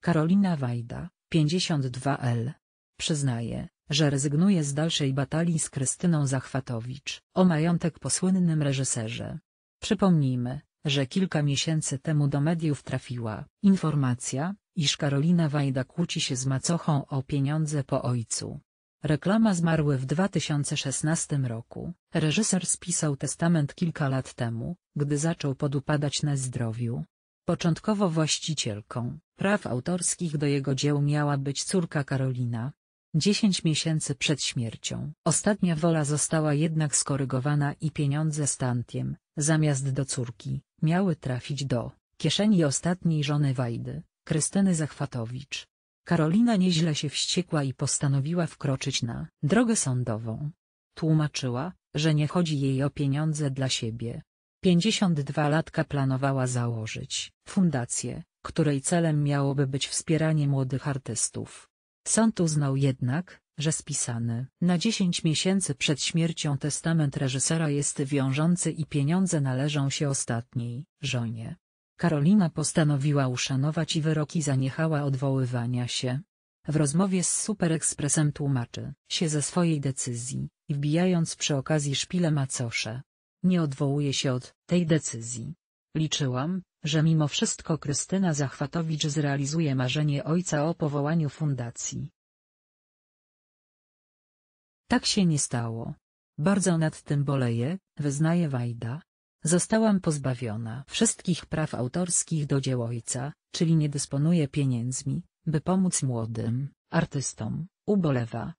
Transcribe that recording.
Karolina Wajda, 52L. Przyznaje, że rezygnuje z dalszej batalii z Krystyną Zachwatowicz o majątek po słynnym reżyserze. Przypomnijmy, że kilka miesięcy temu do mediów trafiła informacja, iż Karolina Wajda kłóci się z macochą o pieniądze po ojcu. Reklama zmarły w 2016 roku. Reżyser spisał testament kilka lat temu, gdy zaczął podupadać na zdrowiu. Początkowo właścicielką Praw autorskich do jego dzieł miała być córka Karolina. Dziesięć miesięcy przed śmiercią. Ostatnia wola została jednak skorygowana i pieniądze z tantiem, zamiast do córki, miały trafić do kieszeni ostatniej żony Wajdy, Krystyny Zachwatowicz. Karolina nieźle się wściekła i postanowiła wkroczyć na drogę sądową. Tłumaczyła, że nie chodzi jej o pieniądze dla siebie. 52-latka planowała założyć fundację, której celem miałoby być wspieranie młodych artystów. Sąd uznał jednak, że spisany na 10 miesięcy przed śmiercią testament reżysera jest wiążący i pieniądze należą się ostatniej żonie. Karolina postanowiła uszanować i wyroki zaniechała odwoływania się. W rozmowie z Super Expressem tłumaczy się ze swojej decyzji, wbijając przy okazji szpilę macosze. Nie odwołuje się od tej decyzji. Liczyłam, że mimo wszystko Krystyna Zachwatowicz zrealizuje marzenie ojca o powołaniu fundacji. Tak się nie stało. Bardzo nad tym boleję, wyznaje Wajda. Zostałam pozbawiona wszystkich praw autorskich do dzieł ojca, czyli nie dysponuję pieniędzmi, by pomóc młodym artystom, ubolewa,